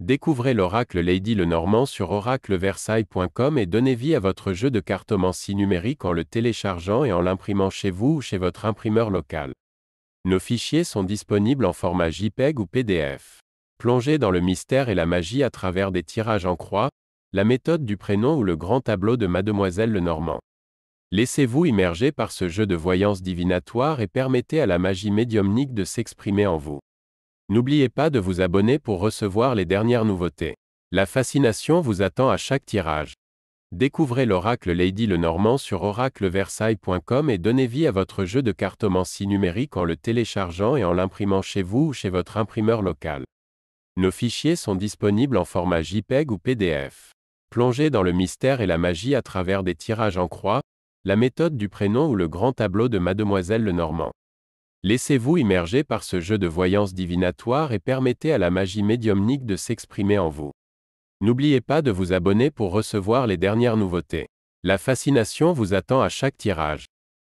Découvrez l'oracle Lady Lenormand sur oracleversailles.com et donnez vie à votre jeu de cartomancie numérique en le téléchargeant et en l'imprimant chez vous ou chez votre imprimeur local. Nos fichiers sont disponibles en format JPEG ou PDF. Plongez dans le mystère et la magie à travers des tirages en croix, la méthode du prénom ou le grand tableau de Mademoiselle Lenormand. Laissez-vous immerger par ce jeu de voyance divinatoire et permettez à la magie médiumnique de s'exprimer en vous. N'oubliez pas de vous abonner pour recevoir les dernières nouveautés. La fascination vous attend à chaque tirage. Découvrez l'oracle Lady Lenormand sur oracleversailles.com et donnez vie à votre jeu de cartomancie numérique en le téléchargeant et en l'imprimant chez vous ou chez votre imprimeur local. Nos fichiers sont disponibles en format JPEG ou PDF. Plongez dans le mystère et la magie à travers des tirages en croix, la méthode du prénom ou le grand tableau de Mademoiselle Lenormand. Laissez-vous immerger par ce jeu de voyance divinatoire et permettez à la magie médiumnique de s'exprimer en vous. N'oubliez pas de vous abonner pour recevoir les dernières nouveautés. La fascination vous attend à chaque tirage.